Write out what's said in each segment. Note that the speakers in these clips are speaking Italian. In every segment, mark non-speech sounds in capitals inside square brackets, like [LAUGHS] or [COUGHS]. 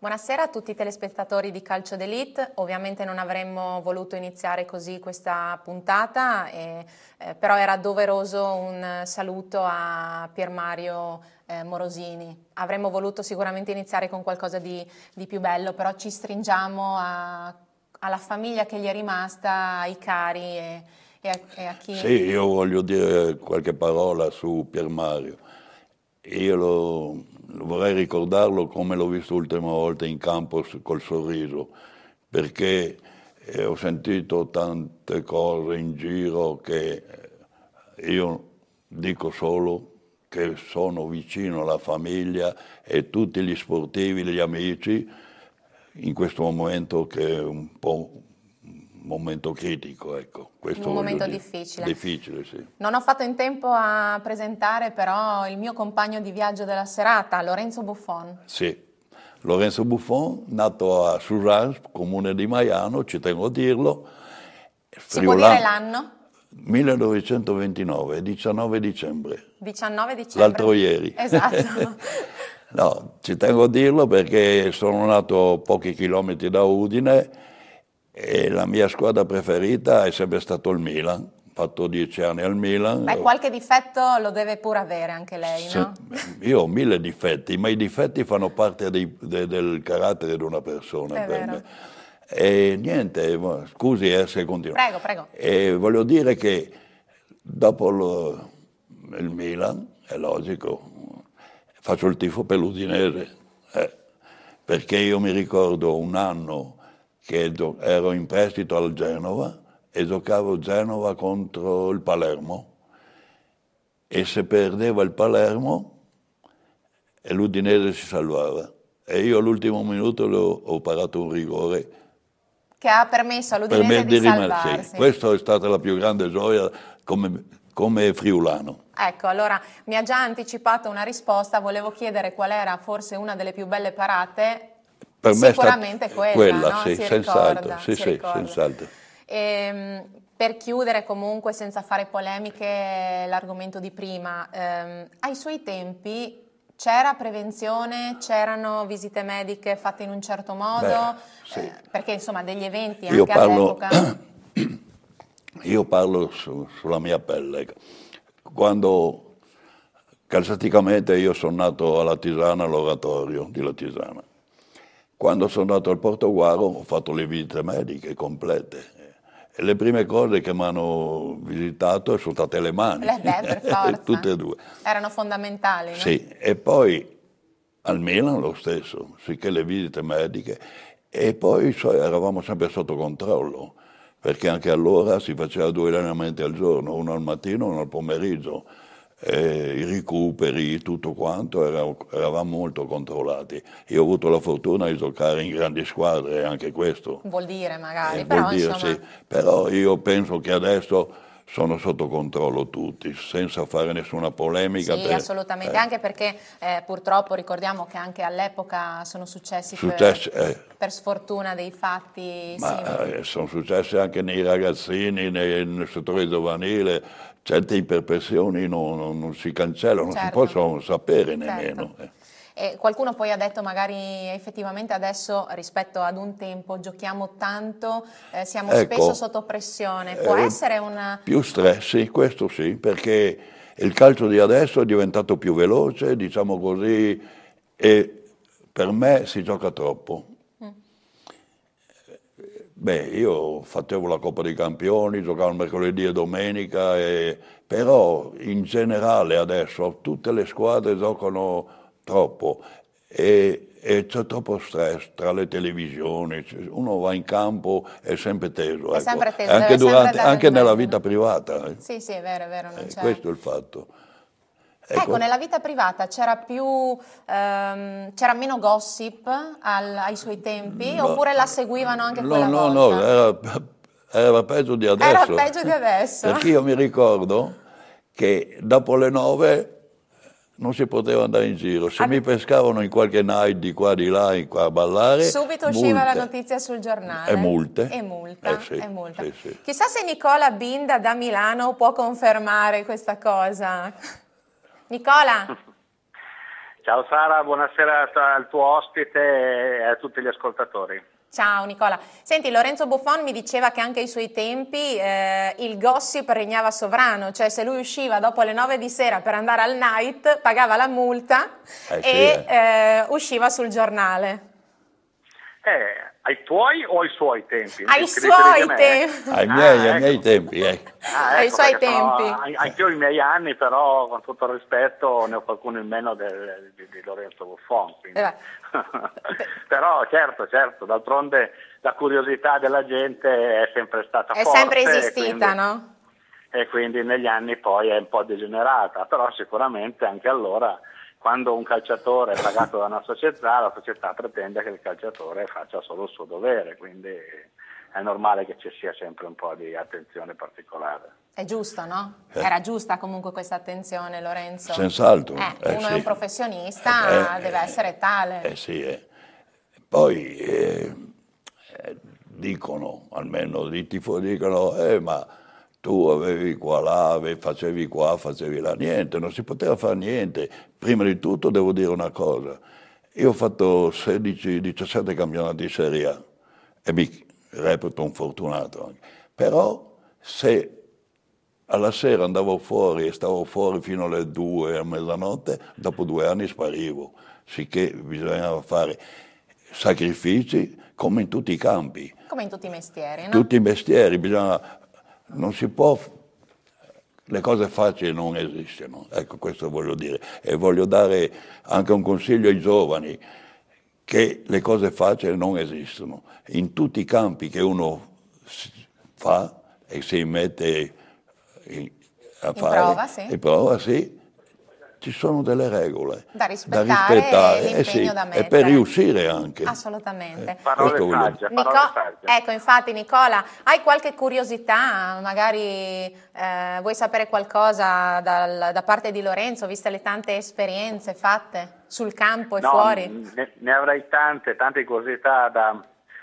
Buonasera a tutti i telespettatori di Calcio d'Elite, ovviamente non avremmo voluto iniziare così questa puntata, eh, eh, però era doveroso un saluto a Pier Mario eh, Morosini. Avremmo voluto sicuramente iniziare con qualcosa di, di più bello, però ci stringiamo a, alla famiglia che gli è rimasta, ai cari e, e, a, e a chi... Sì, io voglio dire qualche parola su Pier Mario. Io lo, vorrei ricordarlo come l'ho visto l'ultima volta in campo col sorriso, perché eh, ho sentito tante cose in giro che eh, io dico solo che sono vicino alla famiglia e tutti gli sportivi, gli amici, in questo momento che è un po' momento critico, ecco. Questo un momento dire. difficile. Difficile, sì. Non ho fatto in tempo a presentare però il mio compagno di viaggio della serata, Lorenzo Buffon. Sì, Lorenzo Buffon, nato a Surras, comune di Maiano, ci tengo a dirlo. Si può dire l'anno? 1929, 19 dicembre. 19 dicembre. L'altro ieri. Esatto. [LAUGHS] no, ci tengo a dirlo perché sono nato pochi chilometri da Udine e la mia squadra preferita è sempre stato il Milan, ho fatto dieci anni al Milan. Ma qualche difetto lo deve pure avere anche lei, no? Io ho mille difetti, ma i difetti fanno parte dei, de, del carattere di una persona. E niente, scusi eh, se continuo. Prego, prego. E voglio dire che dopo lo, il Milan, è logico, faccio il tifo per l'Udinese, eh, perché io mi ricordo un anno che ero in prestito al Genova e giocavo Genova contro il Palermo e se perdeva il Palermo l'Udinese si salvava e io all'ultimo minuto ho, ho parato un rigore che ha permesso all'Udinese per di, di salvarsi. Sì. Questa è stata la più grande gioia come, come friulano. Ecco, allora mi ha già anticipato una risposta, volevo chiedere qual era forse una delle più belle parate per me è quella, quella no? sì, si senz'altro. Ricorda, sì, sì, senz'altro. E, ehm, per chiudere comunque senza fare polemiche l'argomento di prima, ehm, ai suoi tempi c'era prevenzione, c'erano visite mediche fatte in un certo modo, Beh, eh, sì. eh, perché insomma degli eventi anche io parlo, all'epoca... [COUGHS] Io parlo su, sulla mia pelle. Quando calzaticamente io sono nato alla Tisana all'oratorio di La Tisana quando sono andato al Porto Guaro ho fatto le visite mediche complete. E le prime cose che mi hanno visitato sono state le mani. Le eh beh, per [LAUGHS] forza. Tutte e due. Erano fondamentali. No? Sì, e poi al Milan lo stesso, sicché le visite mediche. E poi so, eravamo sempre sotto controllo, perché anche allora si faceva due allenamenti al giorno, uno al mattino e uno al pomeriggio eh, i recuperi, tutto quanto, eravamo molto controllati. Io ho avuto la fortuna di giocare in grandi squadre, anche questo. Vuol dire magari, eh, però, vuol dire, insomma... sì. però io penso che adesso sono sotto controllo tutti, senza fare nessuna polemica. Sì, per, assolutamente, eh. anche perché eh, purtroppo ricordiamo che anche all'epoca sono successi, Successi, per, eh. per sfortuna dei fatti. Ma sì. Eh, sono successi anche nei ragazzini, nei, nel settore giovanile, certe imperfezioni non, non, non si cancellano, certo. non si certo. possono sapere certo. nemmeno. Eh. E qualcuno poi ha detto magari effettivamente adesso rispetto ad un tempo giochiamo tanto, eh, siamo ecco, spesso sotto pressione, può eh, essere una... Più stress, sì, questo sì, perché il calcio di adesso è diventato più veloce, diciamo così, e per me si gioca troppo. Mm. Beh, io facevo la Coppa dei Campioni, giocavo mercoledì e domenica, e, però in generale adesso tutte le squadre giocano troppo e, e c'è troppo stress tra le televisioni, uno va in campo è sempre teso. Ecco. sempre teso anche, durante, anche nella vita privata. Eh. Sì, sì, è vero, è vero. Eh, questo è il fatto. Ecco. ecco, nella vita privata c'era più ehm, c'era meno gossip al, ai suoi tempi no, oppure la seguivano anche no, quella no, No, no, era, era, peggio di adesso. Era peggio di adesso. Perché io mi ricordo che dopo le nove non si poteva andare in giro. Se ah, mi pescavano in qualche night di qua, di là, qua a ballare... Subito usciva la notizia sul giornale. E multe. E multa. Eh sì, e multa. Sì, eh sì. Chissà se Nicola Binda da Milano può confermare questa cosa. Nicola? Ciao Sara, buonasera al tuo ospite e a tutti gli ascoltatori. Ciao Nicola. Senti, Lorenzo Buffon mi diceva che anche ai suoi tempi eh, il gossip regnava sovrano, cioè se lui usciva dopo le nove di sera per andare al night, pagava la multa eh sì, e eh. eh usciva sul giornale. Eh, ai tuoi o ai suoi tempi? Ai suoi tempi. Ai miei, ah, ai miei ecco. tempi. Eh. Ah, ecco, ai suoi tempi. Sono, anche io i miei anni, però con tutto il rispetto ne ho qualcuno in meno del, di, di, Lorenzo Buffon. Eh [LAUGHS] però certo, certo, d'altronde la curiosità della gente è sempre stata è È sempre esistita, quindi, no? E quindi negli anni poi è un po' degenerata, però sicuramente anche allora quando un calciatore è pagato da una società, la società pretende che il calciatore faccia solo il suo dovere, quindi è normale che ci sia sempre un po' di attenzione particolare. È giusto, no? Eh. Era giusta comunque questa attenzione, Lorenzo. Senz'altro. Eh, eh, uno sì. è un professionista, eh, eh, deve eh, essere tale. Eh sì, poi dicono, almeno di tifo dicono, ma tu avevi qua là, facevi qua, facevi là, niente, non si poteva fare niente. Prima di tutto devo dire una cosa, io ho fatto 16-17 campionati di Serie A e mi reputo un fortunato anche. Però se alla sera andavo fuori e stavo fuori fino alle 2 a mezzanotte, dopo due anni sparivo, sicché bisognava fare sacrifici come in tutti i campi. Come in tutti i mestieri, no? Tutti i mestieri, bisogna non si può, le cose facili non esistono, ecco questo voglio dire, e voglio dare anche un consiglio ai giovani, che le cose facili non esistono, in tutti i campi che uno fa e si mette a fare, e prova, sì. E prova, sì ci sono delle regole da rispettare, da rispettare e, eh sì, da e, per riuscire anche. Assolutamente. Eh, parole sagge, Nico- ecco, infatti Nicola, hai qualche curiosità? Magari eh, vuoi sapere qualcosa dal, da parte di Lorenzo, viste le tante esperienze fatte sul campo e no, fuori? Ne, ne, avrei tante, tante curiosità da,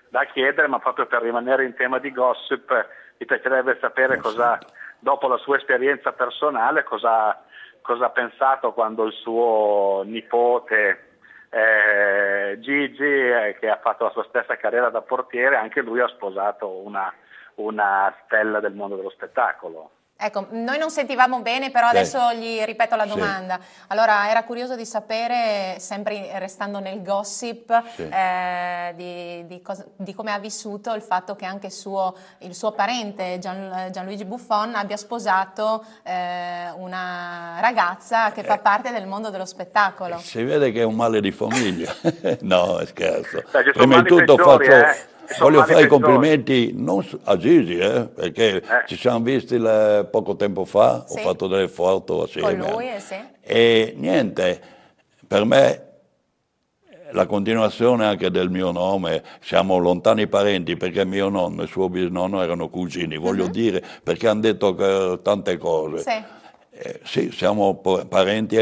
da, chiedere, ma proprio per rimanere in tema di gossip, mi piacerebbe sapere Buon eh cosa, sento. dopo la sua esperienza personale, cosa ha cosa ha pensato quando il suo nipote eh, Gigi, eh, che ha fatto la sua stessa carriera da portiere, anche lui ha sposato una, una stella del mondo dello spettacolo. Ecco, noi non sentivamo bene, però adesso gli ripeto la domanda. Sì. Allora, era curioso di sapere, sempre restando nel gossip, sì. eh, di, di, cosa, di, come ha vissuto il fatto che anche suo, il suo parente Gian, Gianluigi Buffon abbia sposato eh, una ragazza che fa eh. parte del mondo dello spettacolo. Si vede che è un male di famiglia. [LAUGHS] no, scherzo. Prima di tutto peggiori, faccio eh. Voglio fare i complimenti non a Gigi, eh, perché eh. ci siamo visti le, poco tempo fa, sì. ho fatto delle foto assieme. Con lui, eh, sì. E niente, per me la continuazione anche del mio nome, siamo lontani parenti perché mio nonno e suo bisnonno erano cugini, voglio uh mhm. -huh. dire, perché hanno detto tante cose. Sì. Eh, sì, siamo parenti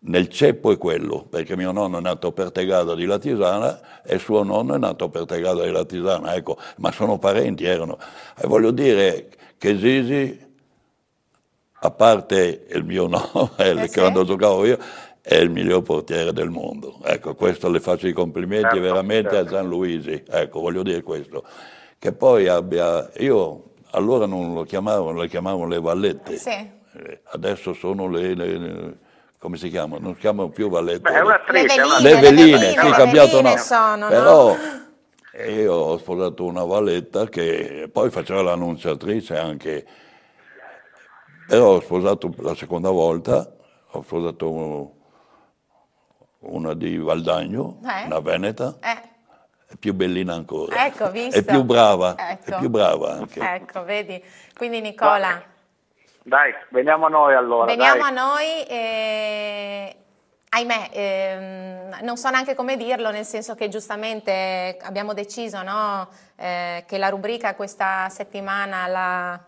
nel ceppo è quello, perché mio nonno è nato per Tegada di Latisana e suo nonno è nato per Tegada di Latisana, ecco, ma sono parenti, erano. E voglio dire che Zizi, a parte il mio [LAUGHS] nome, eh sì. quando giocavo io, è il miglior portiere del mondo. Ecco, questo le faccio i complimenti certo, veramente certo. a Gianluigi, ecco, voglio dire questo. Che poi abbia, io allora non lo chiamavano, le chiamavano le vallette, sì. Eh, adesso sono le, le come si chiamano? Non si chiamano più vallettone. Beh, le veline, le veline, sì, cambiato nome. Sono, Però io ho sposato una valletta che poi faceva l'annunciatrice anche. Però ho sposato la seconda volta, ho sposato una di Valdagno, eh? una veneta. Eh è più bellina ancora. Ecco, è più brava, ecco. è più brava anche. Ecco, vedi. Quindi Nicola, dai, veniamo a noi allora. Veniamo dai. a noi. E... Eh, ahimè, ehm, non so neanche come dirlo, nel senso che giustamente abbiamo deciso no, eh, che la rubrica questa settimana la,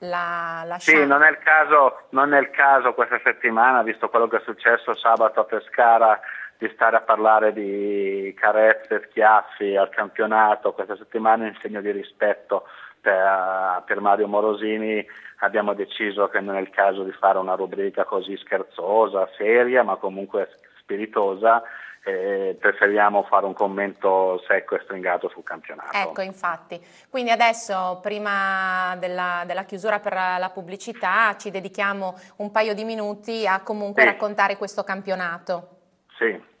la lasciamo. Sì, non è, caso, non è il caso questa settimana, visto quello che è successo sabato a Pescara, di stare a parlare di carezze, schiaffi al campionato. Questa settimana in segno di rispetto per, per Mario Morosini abbiamo deciso che non è il caso di fare una rubrica così scherzosa, seria, ma comunque spiritosa. Eh, preferiamo fare un commento secco e stringato sul campionato. Ecco, infatti. Quindi adesso, prima della, della chiusura per la pubblicità, ci dedichiamo un paio di minuti a comunque sì. raccontare questo campionato. Sì.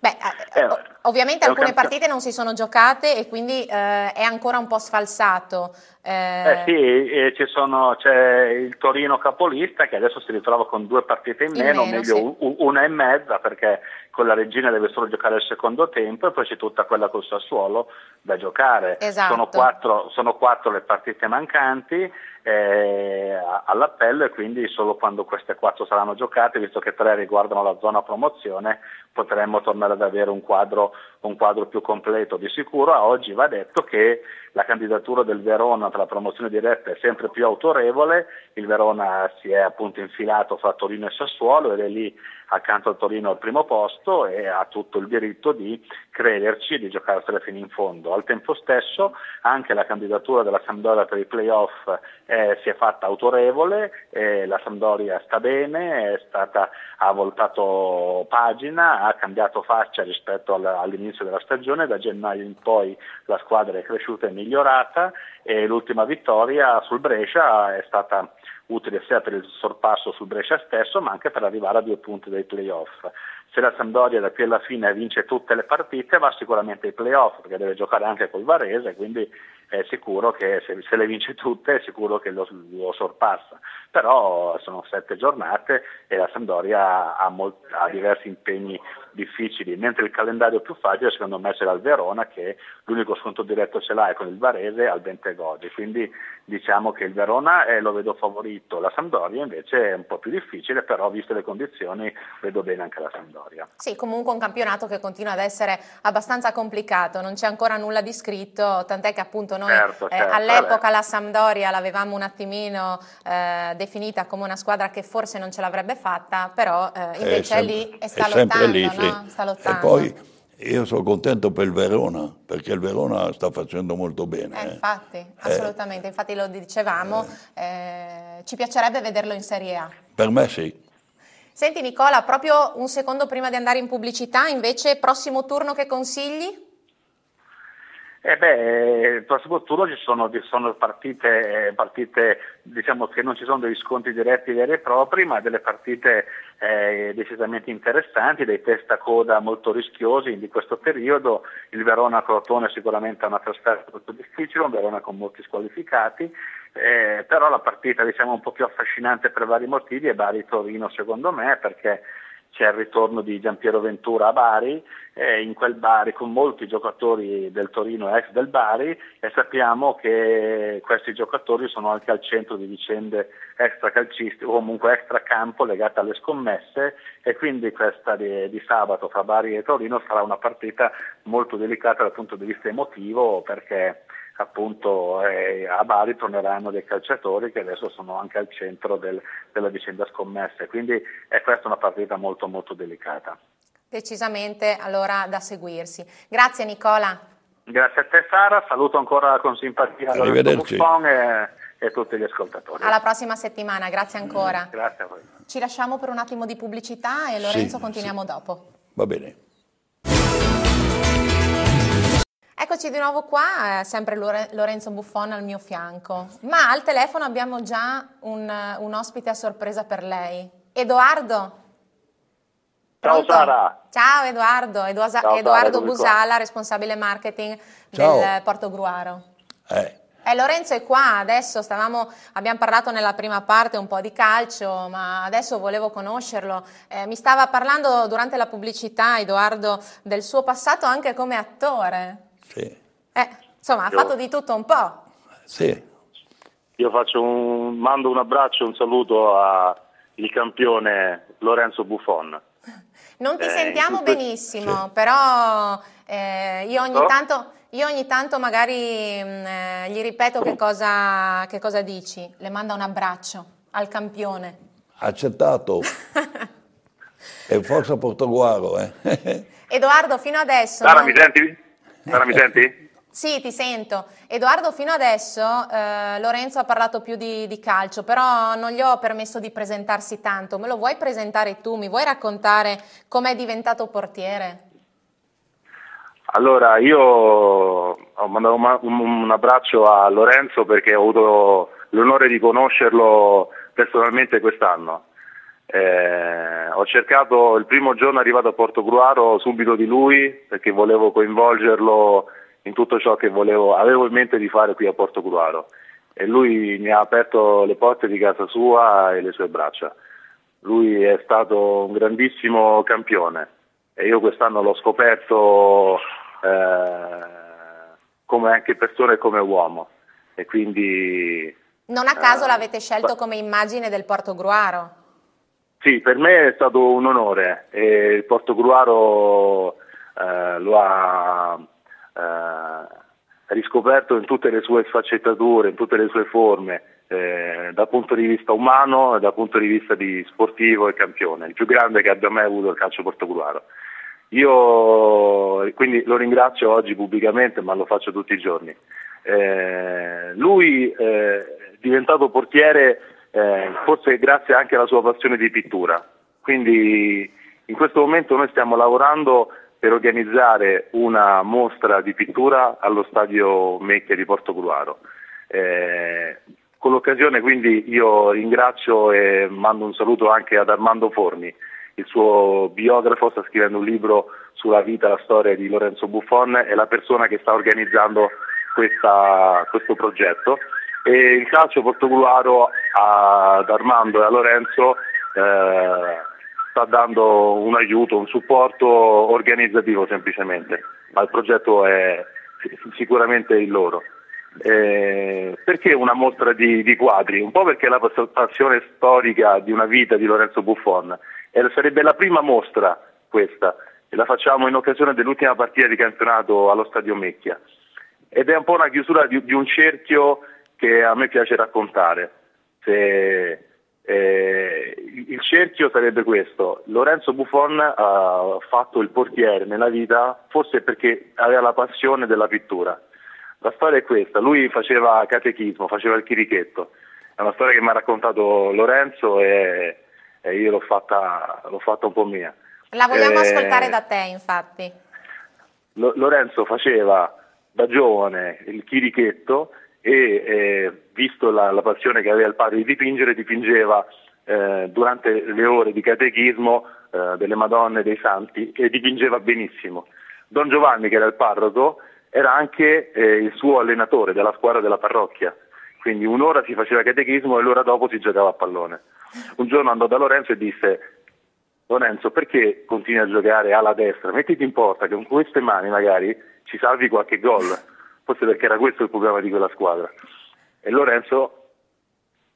Beh, eh, ovviamente alcune partite non si sono giocate e quindi eh, è ancora un po' sfalsato. Eh... eh sì, ci sono, c'è il Torino capolista che adesso si ritrova con due partite in meno, in meno meglio sì. una e mezza perché con la Regina deve solo giocare il secondo tempo e poi c'è tutta quella col Sassuolo da giocare. Esatto. Sono, quattro, sono, quattro, le partite mancanti eh, all'appello e quindi solo quando queste quattro saranno giocate, visto che tre riguardano la zona promozione, potremmo tornare ad avere un quadro, un quadro più completo. Di sicuro a oggi va detto che la candidatura del Verona per la promozione diretta è sempre più autorevole, il Verona si è appunto infilato fra Torino e Sassuolo ed è lì accanto a Torino al primo posto e ha tutto il diritto di crederci e di giocarsela fino in fondo. Al tempo stesso anche la candidatura della Sampdoria per i playoff eh, si è fatta autorevole, eh, la Sampdoria sta bene, è stata, ha voltato pagina, ha cambiato faccia rispetto all'inizio della stagione, da gennaio in poi la squadra è cresciuta e migliorata e l'ultima vittoria sul Brescia è stata utile sia per il sorpasso sul Brescia stesso ma anche per arrivare a due punti dai playoff. Se la Sampdoria da qui alla fine vince tutte le partite va sicuramente ai playoff perché deve giocare anche col Varese quindi è sicuro che se, se, le vince tutte è sicuro che lo, lo, sorpassa, però sono sette giornate e la Sampdoria ha, molt, ha, diversi impegni difficili, mentre il calendario più facile secondo me c'era il Verona che l'unico sconto diretto ce l'ha è con il Varese al Bentegodi, quindi diciamo che il Verona è, eh, lo vedo favorito, la Sampdoria invece è un po' più difficile, però viste le condizioni vedo bene anche la Sampdoria. Sì, comunque un campionato che continua ad essere abbastanza complicato, non c'è ancora nulla di scritto, tant'è che appunto noi certo, eh, certo, all'epoca la Sampdoria l'avevamo un attimino eh, definita come una squadra che forse non ce l'avrebbe fatta, però eh, invece è, sempre, è, lì e sta è lottando. Lì, sì. sta lottando. E poi io sono contento per il Verona, perché il Verona sta facendo molto bene. Eh, eh. infatti, eh. assolutamente, infatti lo dicevamo, ci piacerebbe vederlo in Serie A. Per me sì. Senti Nicola, proprio un secondo prima di andare in pubblicità, invece prossimo turno che consigli? Eh beh, il eh, prossimo turno ci sono, ci sono partite, eh, partite diciamo che non ci sono degli scontri diretti veri e propri, ma delle partite eh, decisamente interessanti, dei testa coda molto rischiosi di questo periodo. Il Verona-Crotone sicuramente ha una trasferta molto difficile, un Verona con molti squalificati, eh, però la partita diciamo un po' più affascinante per vari motivi è Bari-Torino secondo me, perché c'è il ritorno di Giampiero Ventura a Bari, eh, in quel Bari con molti giocatori del Torino e ex del Bari e sappiamo che questi giocatori sono anche al centro di vicende extracalcistiche o comunque extracampo legate alle scommesse e quindi questa di, di sabato fra Bari e Torino sarà una partita molto delicata dal punto di vista emotivo perché appunto eh, a Bari torneranno dei calciatori che adesso sono anche al centro del, della vicenda scommessa. Quindi eh, è questa una partita molto molto delicata. Decisamente allora da seguirsi. Grazie Nicola. Grazie a te Sara, saluto ancora con simpatia Lorenzo Buffon e, e tutti gli ascoltatori. Alla prossima settimana, grazie ancora. Mm, grazie a voi. Ci lasciamo per un attimo di pubblicità e Lorenzo sì, continuiamo sì. dopo. Va bene. Eccoci di nuovo qua, eh, sempre Lorenzo Buffon al mio fianco. Ma al telefono abbiamo già un, un ospite a sorpresa per lei. Edoardo. Pronto? Ciao Sara. Ciao Edoardo, Edoasa, Ciao, Edoardo Sara, Busala, responsabile marketing Ciao. del Porto Gruaro. Eh. Eh, Lorenzo è qua adesso, stavamo, abbiamo parlato nella prima parte un po' di calcio, ma adesso volevo conoscerlo. Eh, mi stava parlando durante la pubblicità, Edoardo, del suo passato anche come attore. Sì. Eh, insomma, ha fatto di tutto un po'. Sì. Io un, mando un abbraccio e un saluto al campione Lorenzo Buffon. Non ti eh, sentiamo benissimo, sì. però eh, io, ogni tanto, io, ogni tanto, magari mh, mm, eh, gli ripeto che cosa, che cosa dici. Le manda un abbraccio al campione. Accettato. e [LAUGHS] forza Portoguaro. Eh. Edoardo, fino adesso... Sara, non... mi senti? Sara, mi senti? Sì, ti sento. Edoardo, fino adesso eh, Lorenzo ha parlato più di, di, calcio, però non gli ho permesso di presentarsi tanto. Me lo vuoi presentare tu? Mi vuoi raccontare com'è diventato portiere? Allora, io ho mandato un abbraccio a Lorenzo perché ho avuto l'onore di conoscerlo personalmente quest'anno eh, ho cercato il primo giorno arrivato a Porto Gruaro subito di lui perché volevo coinvolgerlo in tutto ciò che volevo, avevo in mente di fare qui a Porto Gruaro e lui mi ha aperto le porte di casa sua e le sue braccia. Lui è stato un grandissimo campione e io quest'anno l'ho scoperto eh, come anche persona e come uomo e quindi... Non a caso eh, l'avete scelto come immagine del Porto Gruaro? Sì, per me è stato un onore. E il Porto Cruaro eh, lo ha eh, riscoperto in tutte le sue sfaccettature, in tutte le sue forme, eh, dal punto di vista umano e dal punto di vista di sportivo e campione, il più grande che abbia mai avuto il calcio portogruaro. Io quindi lo ringrazio oggi pubblicamente, ma lo faccio tutti i giorni. Eh, lui eh, è diventato portiere eh, forse grazie anche alla sua passione di pittura. Quindi in questo momento noi stiamo lavorando per organizzare una mostra di pittura allo stadio Mecchia di Porto Cruaro. Eh, con l'occasione quindi io ringrazio e mando un saluto anche ad Armando Forni, il suo biografo, sta scrivendo un libro sulla vita e la storia di Lorenzo Buffon, è la persona che sta organizzando questa, questo progetto e il calcio Portocularo ad Armando e a Lorenzo eh, sta dando un aiuto, un supporto organizzativo semplicemente, ma il progetto è sicuramente il loro. Eh, perché una mostra di, di, quadri? Un po' perché è la passione storica di una vita di Lorenzo Buffon e sarebbe la prima mostra questa e la facciamo in occasione dell'ultima partita di campionato allo Stadio Mecchia ed è un po' una chiusura di, di un cerchio che a me piace raccontare. Se, eh, il cerchio sarebbe questo, Lorenzo Buffon ha fatto il portiere nella vita forse perché aveva la passione della pittura. La storia è questa, lui faceva catechismo, faceva il chirichetto, è una storia che mi ha raccontato Lorenzo e, e io l'ho fatta, l'ho fatta, un po' mia. La vogliamo eh, ascoltare da te infatti. Lorenzo faceva da giovane il chirichetto e eh, visto la, la, passione che aveva il padre di dipingere, dipingeva eh, durante le ore di catechismo eh, delle Madonne e dei Santi e dipingeva benissimo. Don Giovanni, che era il parroco, era anche eh, il suo allenatore della squadra della parrocchia, quindi un'ora si faceva catechismo e l'ora dopo si giocava a pallone. Un giorno andò da Lorenzo e disse Lorenzo perché continui a giocare alla destra? Mettiti in porta che con queste mani magari ci salvi qualche gol forse perché era questo il problema di quella squadra. E Lorenzo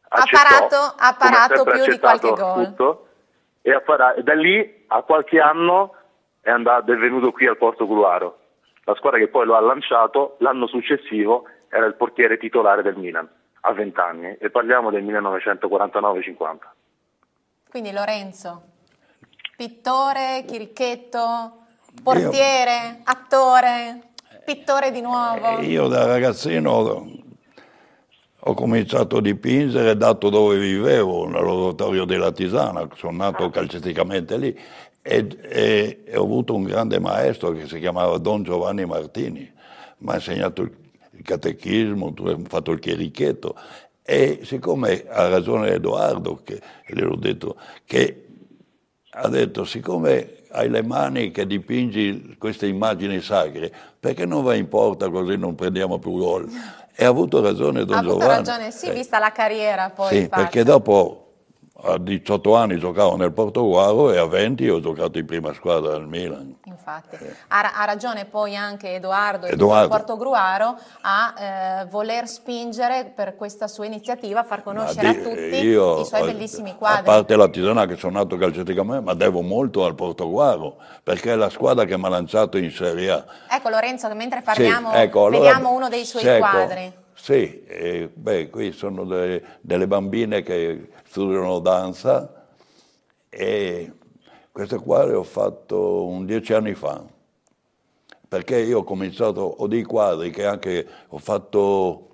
accettò, ha parato, più di qualche gol. Tutto, e, appara- e da lì a qualche anno è, andato, è venuto qui al Porto Culuaro, la squadra che poi lo ha lanciato l'anno successivo era il portiere titolare del Milan a 20 anni e parliamo del 1949-50. Quindi Lorenzo, pittore, chirichetto, portiere, Io... attore. Pittore di nuovo. Eh, io da ragazzino ho cominciato a dipingere dato dove vivevo, nell'oratorio della Tisana, sono nato calcisticamente lì e, e, e, ho avuto un grande maestro che si chiamava Don Giovanni Martini, mi ha insegnato il, il catechismo, ho fatto il chierichetto e siccome ha ragione Edoardo, che le ho detto, che ha detto siccome hai le mani che dipingi queste immagini sacre, perché non va in porta così non prendiamo più gol? E ha avuto ragione Don Giovanni. Ha avuto ragione, sì, eh. vista la carriera poi. Sì, perché dopo a 18 anni giocavo nel Portogallo e a 20 ho giocato in prima squadra al Milan. Infatti, eh. ha, ha, ragione poi anche Edoardo, Edoardo. Portogruaro a eh, voler spingere per questa sua iniziativa, far conoscere di, a tutti io, i suoi bellissimi quadri. A parte la Tisana che sono nato calcisticamente, ma devo molto al Portogruaro perché è la squadra che mi ha lanciato in Serie A. Ecco Lorenzo, mentre parliamo, sì, ecco, allora, vediamo uno dei suoi ecco, quadri. Sì, eh, beh, qui sono delle, delle bambine che studiano danza e questo qua l'ho fatto un dieci anni fa, perché io ho cominciato, ho dei quadri che anche ho fatto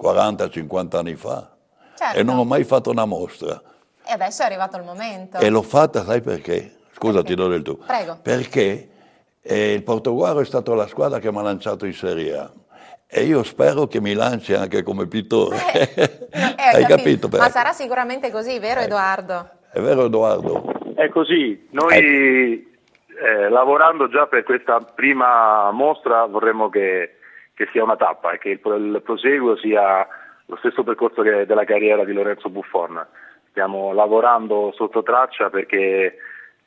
40-50 anni fa certo. e non ho certo. mai fatto una mostra. E adesso è arrivato il momento. E l'ho fatta, sai perché? Scusa, ti do del tu. Prego. Perché eh, il Portoguaro è stata la squadra che mi ha lanciato in Serie A e io spero che mi lanci anche come pittore. Eh, eh, [LAUGHS] eh Hai capito? capito Ma sarà sicuramente così, vero ecco. Edoardo? È vero Edoardo? È così, noi ecco. eh, lavorando già per questa prima mostra vorremmo che, che sia una tappa e che il, il, proseguo sia lo stesso percorso che, della carriera di Lorenzo Buffon. Stiamo lavorando sotto traccia perché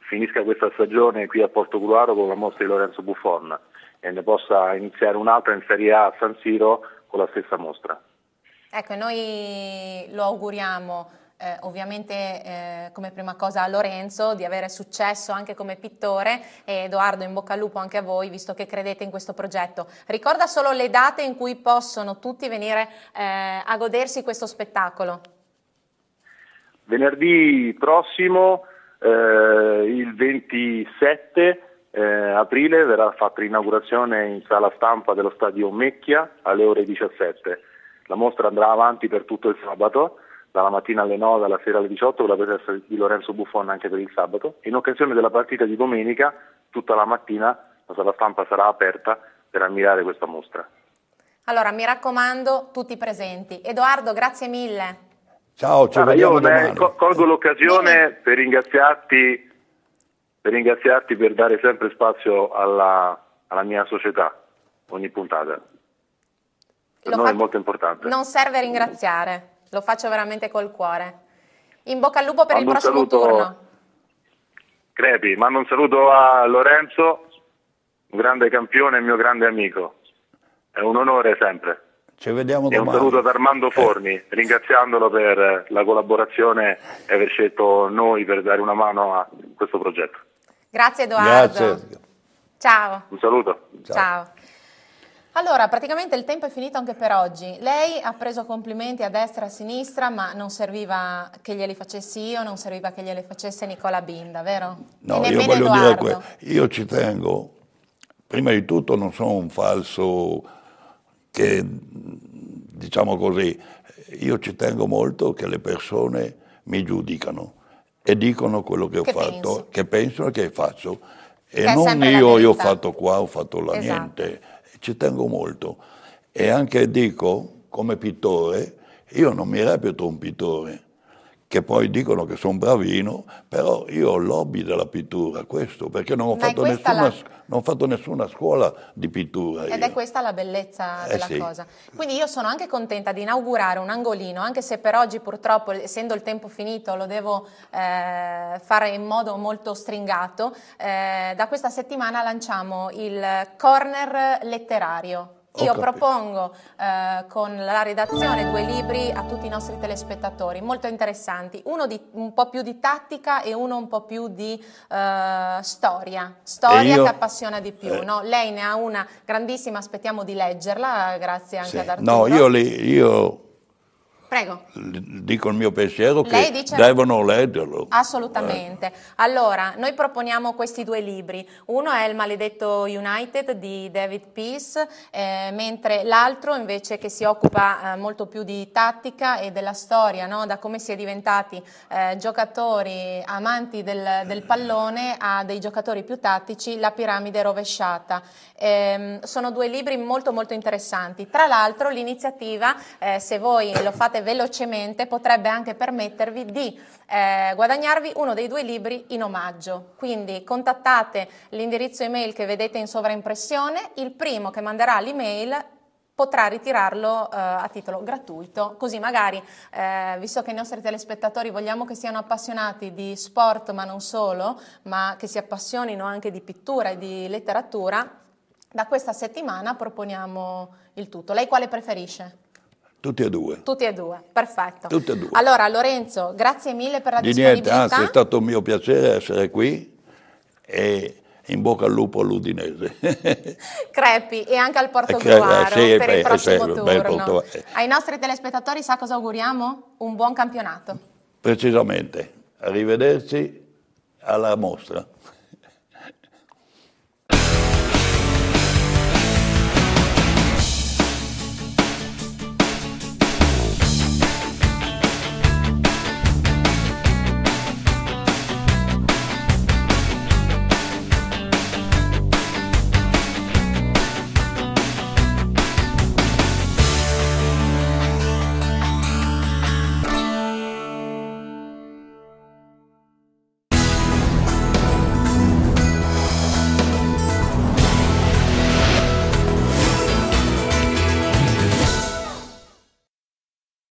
finisca questa stagione qui a Porto Cruaro con la mostra di Lorenzo Buffon e ne possa iniziare un'altra in Serie A a San Siro con la stessa mostra. Ecco, noi lo auguriamo eh, ovviamente eh, come prima cosa a Lorenzo di avere successo anche come pittore e Edoardo in bocca al lupo anche a voi visto che credete in questo progetto. Ricorda solo le date in cui possono tutti venire eh, a godersi questo spettacolo. Venerdì prossimo eh, il 27 eh, aprile verrà fatta l'inaugurazione in sala stampa dello stadio Mecchia alle ore 17. La mostra andrà avanti per tutto il sabato, dalla mattina alle 9 alla sera alle 18 con la presenza di Lorenzo Buffon anche per il sabato. In occasione della partita di domenica, tutta la mattina la sala stampa sarà aperta per ammirare questa mostra. Allora, mi raccomando, tutti presenti. Edoardo, grazie mille. Ciao, ci allora, ah, io domani. colgo l'occasione per ringraziarti, per ringraziarti, per dare sempre spazio alla, alla mia società, ogni puntata. Per noi fa... è molto importante. Non serve ringraziare, lo faccio veramente col cuore. In bocca al lupo per mando il prossimo saluto... turno. Crepi, mando un saluto a Lorenzo, un grande campione e mio grande amico. È un onore sempre. Ci vediamo domani. un saluto ad Armando eh. Forni, ringraziandolo per la collaborazione e aver scelto noi per dare una mano a questo progetto. Grazie Edoardo. Grazie. Ciao. Un saluto. Ciao. Ciao. Allora, praticamente il tempo è finito anche per oggi. Lei ha preso complimenti a destra e a sinistra, ma non serviva che glieli facessi io, non serviva che glieli facesse Nicola Binda, vero? No, io voglio Edoardo. dire questo. Io ci tengo, prima di tutto non sono un falso che diciamo così, io ci tengo molto che le persone mi giudicano e dicono quello che ho che fatto, che pensano che faccio. E che non io, io ho fatto qua, ho fatto là, esatto. niente. Ci tengo molto. E anche dico, come pittore, io non mi reputo un pittore, che poi dicono che sono bravino, però io ho l'hobby della pittura, questo, perché non ho, fatto nessuna, la... non ho fatto nessuna, scuola di pittura. Ed io. è questa la bellezza eh della sì. cosa. Quindi io sono anche contenta di inaugurare un angolino, anche se per oggi purtroppo, essendo il tempo finito, lo devo eh, fare in modo molto stringato. Eh, da questa settimana lanciamo il corner letterario io propongo eh, con la redazione due libri a tutti i nostri telespettatori, molto interessanti, uno di, un po' più di tattica e uno un po' più di eh, storia, storia io, che appassiona di più. Eh, no? Lei ne ha una grandissima, aspettiamo di leggerla, grazie anche sì, ad Arturo. No, io, le, io Prego. Dico il mio pensiero che dice... devono leggerlo. Assolutamente. Eh. Allora, noi proponiamo questi due libri. Uno è Il maledetto United di David Peace, eh, mentre l'altro invece che si occupa eh, molto più di tattica e della storia, no? da come si è diventati eh, giocatori amanti del, del, pallone a dei giocatori più tattici, La piramide rovesciata. Ehm, sono due libri molto molto interessanti. Tra l'altro l'iniziativa, eh, se voi lo fate comprate velocemente potrebbe anche permettervi di eh, guadagnarvi uno dei due libri in omaggio. Quindi contattate l'indirizzo email che vedete in sovraimpressione, il primo che manderà l'email potrà ritirarlo eh, a titolo gratuito, così magari, eh, visto che i nostri telespettatori vogliamo che siano appassionati di sport ma non solo, ma che si appassionino anche di pittura e di letteratura, da questa settimana proponiamo il tutto. Lei quale preferisce? Tutti e due. Tutti e due, perfetto. Tutti e due. Allora Lorenzo, grazie mille per la Di disponibilità. Niente, anzi è stato un mio piacere essere qui e in bocca al lupo all'Udinese. [LAUGHS] Crepi e anche al eh, Porto Gruaro eh, sì, per beh, il prossimo eh, sì, turno. Beh, Ai nostri telespettatori sa cosa auguriamo? Un buon campionato. Precisamente. Arrivederci alla mostra.